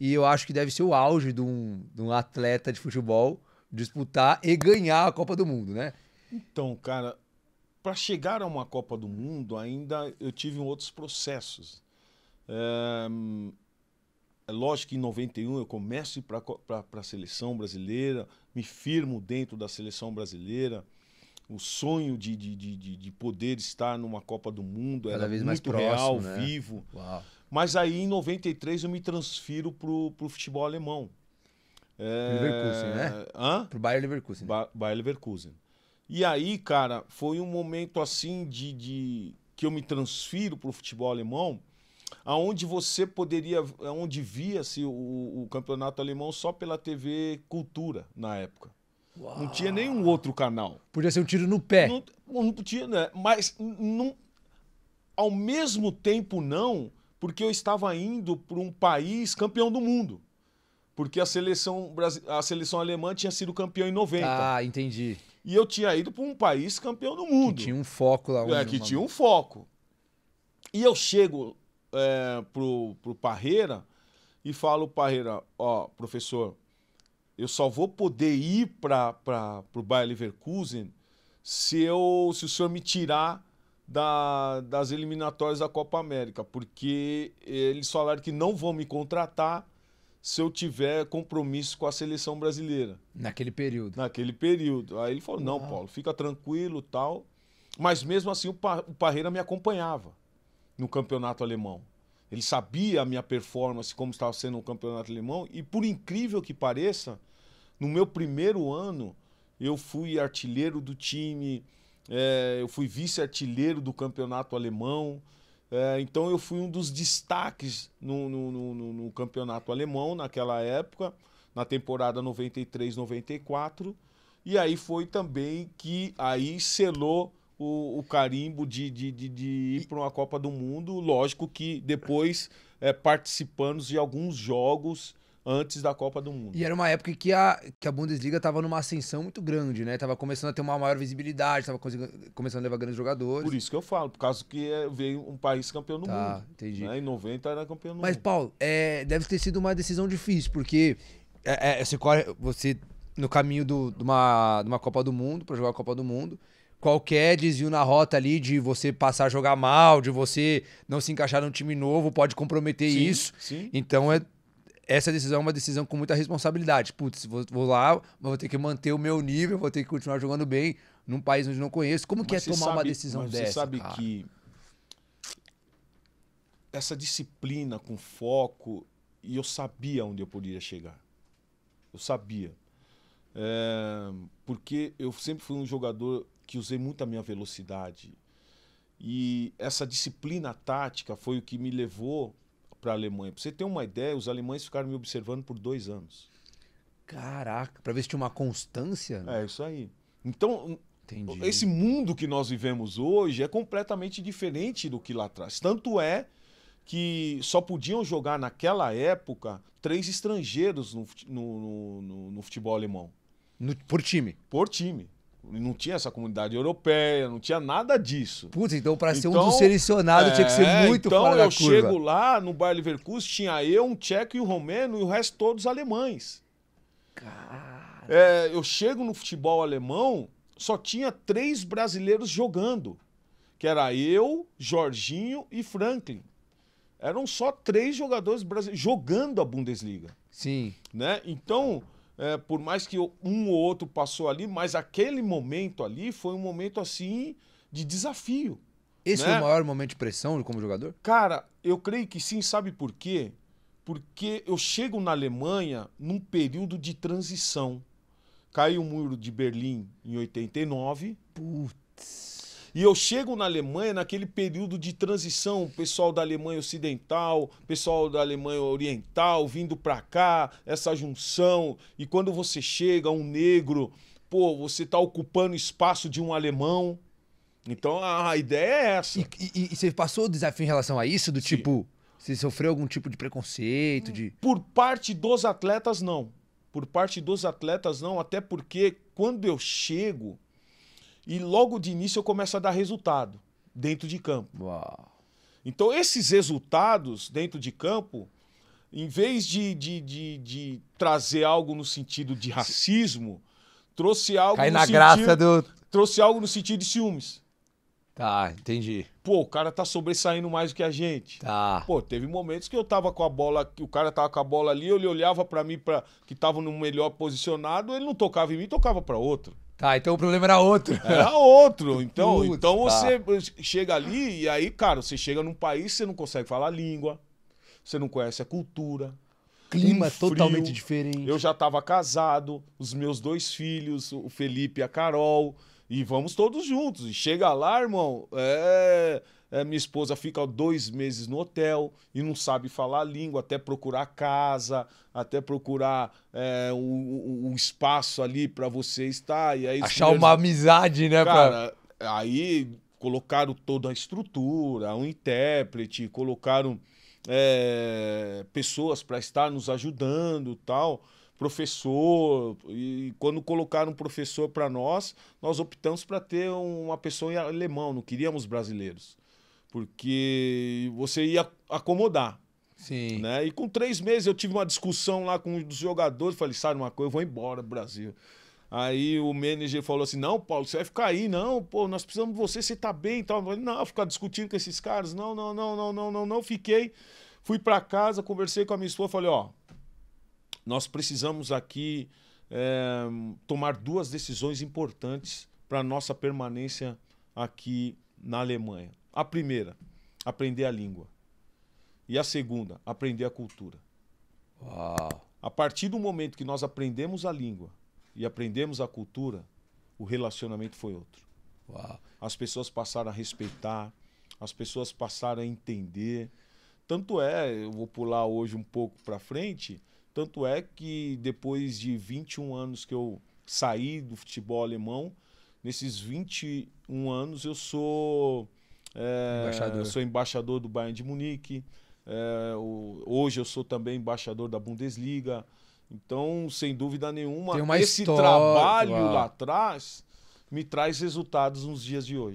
E eu acho que deve ser o auge de um, de um atleta de futebol disputar e ganhar a Copa do Mundo, né? Então, cara, para chegar a uma Copa do Mundo, ainda eu tive outros processos. É, lógico que em 91 eu começo para a seleção brasileira, me firmo dentro da seleção brasileira. O sonho de, de, de, de poder estar numa Copa do Mundo Cada era muito próximo, real, né? vivo. Uau. Mas aí, em 93, eu me transfiro pro, pro futebol alemão. É... Leverkusen, né? Hã? Pro Bayer Leverkusen. Ba Bayer Leverkusen. E aí, cara, foi um momento assim de, de... que eu me transfiro pro futebol alemão, aonde você poderia, aonde via-se o, o campeonato alemão só pela TV Cultura na época. Uau. Não tinha nenhum outro canal. Podia ser um tiro no pé. Não, não tinha, né? Mas não, ao mesmo tempo não, porque eu estava indo para um país campeão do mundo. Porque a seleção, a seleção alemã tinha sido campeão em 90. Ah, entendi. E eu tinha ido para um país campeão do mundo. Que tinha um foco lá. É, onde, é, que tinha um foco. E eu chego é, pro, pro Parreira e falo, Parreira, ó, professor, eu só vou poder ir para o Bayer Leverkusen se, eu, se o senhor me tirar da, das eliminatórias da Copa América, porque eles falaram que não vão me contratar se eu tiver compromisso com a seleção brasileira. Naquele período. Naquele período. Aí ele falou: não, ah. Paulo, fica tranquilo tal. Mas mesmo assim, o, Parreira me acompanhava no campeonato alemão. Ele sabia a minha performance, como estava sendo o campeonato alemão, e por incrível que pareça, no meu primeiro ano, eu fui artilheiro do time, é, eu fui vice-artilheiro do campeonato alemão. É, então eu fui um dos destaques no, no, no, no, campeonato alemão naquela época, na temporada 93-94. E aí foi também que aí selou o, o carimbo de, de, de, de ir para uma Copa do Mundo. Lógico que depois é, participamos de alguns jogos antes da Copa do Mundo. E era uma época que a, que a Bundesliga estava numa ascensão muito grande, né? Tava começando a ter uma maior visibilidade, estava começando a levar grandes jogadores. Por isso que eu falo, por causa que eh, veio um país campeão do tá, mundo. Entendi. Né? Em 90 era campeão do Mas, mundo. Mas, Paulo, é, deve ter sido uma decisão difícil, porque é, é, você corre. Você, no caminho do, de, uma, de uma Copa do Mundo, para jogar a Copa do Mundo qualquer desvio na rota ali de você passar a jogar mal, de você não se encaixar num time novo, pode comprometer sim, isso. Sim. Então é essa decisão é uma decisão com muita responsabilidade. Putz, vou, vou lá, vou ter que manter o meu nível, vou ter que continuar jogando bem num país onde não conheço. Como mas que é tomar sabe, uma decisão mas dessa? Você sabe cara? que essa disciplina com foco, e eu sabia onde eu poderia chegar. Eu sabia. É, porque eu sempre fui um jogador que usei muito a minha velocidade. E essa disciplina tática foi o que me levou para a Alemanha. Para você ter uma ideia, os alemães ficaram me observando por dois anos. Caraca, para ver se tinha uma constância. Né? É isso aí. Então, Entendi. esse mundo que nós vivemos hoje é completamente diferente do que lá atrás. Tanto é que só podiam jogar naquela época três estrangeiros no, no, no, no futebol alemão. por time? Por time. Não tinha essa comunidade europeia, não tinha nada disso. Putz, então para ser então, um dos selecionados é, tinha que ser é, muito então fora da curva. Então eu chego lá no Bayer Leverkusen, tinha eu, um tcheco e um romeno e o resto todos alemães. Cara. É, eu chego no futebol alemão, só tinha três brasileiros jogando, que era eu, Jorginho e Franklin. Eram só três jogadores brasileiros jogando a Bundesliga. Sim. Né? Então é, por mais que um ou outro passou ali, mas aquele momento ali foi um momento assim de desafio. Esse né? foi o maior momento de pressão como jogador? Cara, eu creio que sim, sabe por quê? Porque eu chego na Alemanha num período de transição. Caiu o muro de Berlim em 89. Putz. E eu chego na Alemanha naquele período de transição, pessoal da Alemanha Ocidental, pessoal da Alemanha Oriental vindo para cá, essa junção. E quando você chega, um negro, pô, você tá ocupando espaço de um alemão. Então a ideia é essa. E, e, e você passou o desafio em relação a isso, do Sim. tipo, você sofreu algum tipo de preconceito? De... Por parte dos atletas, não. Por parte dos atletas, não, até porque quando eu chego, e logo de início eu começo a dar resultado dentro de campo. Uau. Então, esses resultados dentro de campo, em vez de, de, de, de trazer algo no sentido de racismo, trouxe algo Cai no na sentido, graça do. Trouxe algo no sentido de ciúmes. Tá, entendi. Pô, o cara tá sobressaindo mais do que a gente. Tá. Pô, teve momentos que eu tava com a bola, o cara tava com a bola ali, ele olhava para mim para que tava no melhor posicionado, ele não tocava em mim, tocava para outro. Tá, então o problema era outro. Era outro. Então, Putz, então você tá. chega ali e aí, cara, você chega num país, você não consegue falar a língua, você não conhece a cultura. Clima um totalmente frio. diferente. Eu já estava casado, os meus dois filhos, o Felipe e a Carol, e vamos todos juntos. E chega lá, irmão, é é, minha esposa fica dois meses no hotel e não sabe falar a língua, até procurar casa, até procurar é, espaço ali para você estar. E aí, Achar uma amizade, né, cara? Pra... Aí colocaram toda a estrutura, um intérprete, colocaram é, pessoas para estar nos ajudando tal professor e quando colocaram um professor para nós nós optamos para ter uma pessoa em alemão não queríamos brasileiros porque você ia acomodar. Sim. Né? E com três meses eu tive uma discussão lá com um dos jogadores. Falei, sabe uma coisa, eu vou embora do Brasil. Aí o manager falou assim: não, Paulo, você vai ficar aí, não, pô, nós precisamos de você, você tá bem e tal. Eu falei, não, ficar discutindo com esses caras, não, não, não, não, não, não, não. Fiquei, fui para casa, conversei com a minha esposa, falei, ó, nós precisamos aqui é, tomar duas decisões importantes para nossa permanência aqui na Alemanha. A primeira, aprender a língua. E a segunda, aprender a cultura. Uau. A partir do momento que nós aprendemos a língua e aprendemos a cultura, o relacionamento foi outro. Uau. As pessoas passaram a respeitar, as pessoas passaram a entender. Tanto é, eu vou pular hoje um pouco para frente, tanto é que depois de 21 anos que eu saí do futebol alemão, nesses 21 anos eu sou é, embaixador. Sou embaixador do Bayern de Munique. É, o, hoje eu sou também embaixador da Bundesliga. Então, sem dúvida nenhuma, esse história, trabalho uau. lá atrás me traz resultados nos dias de hoje.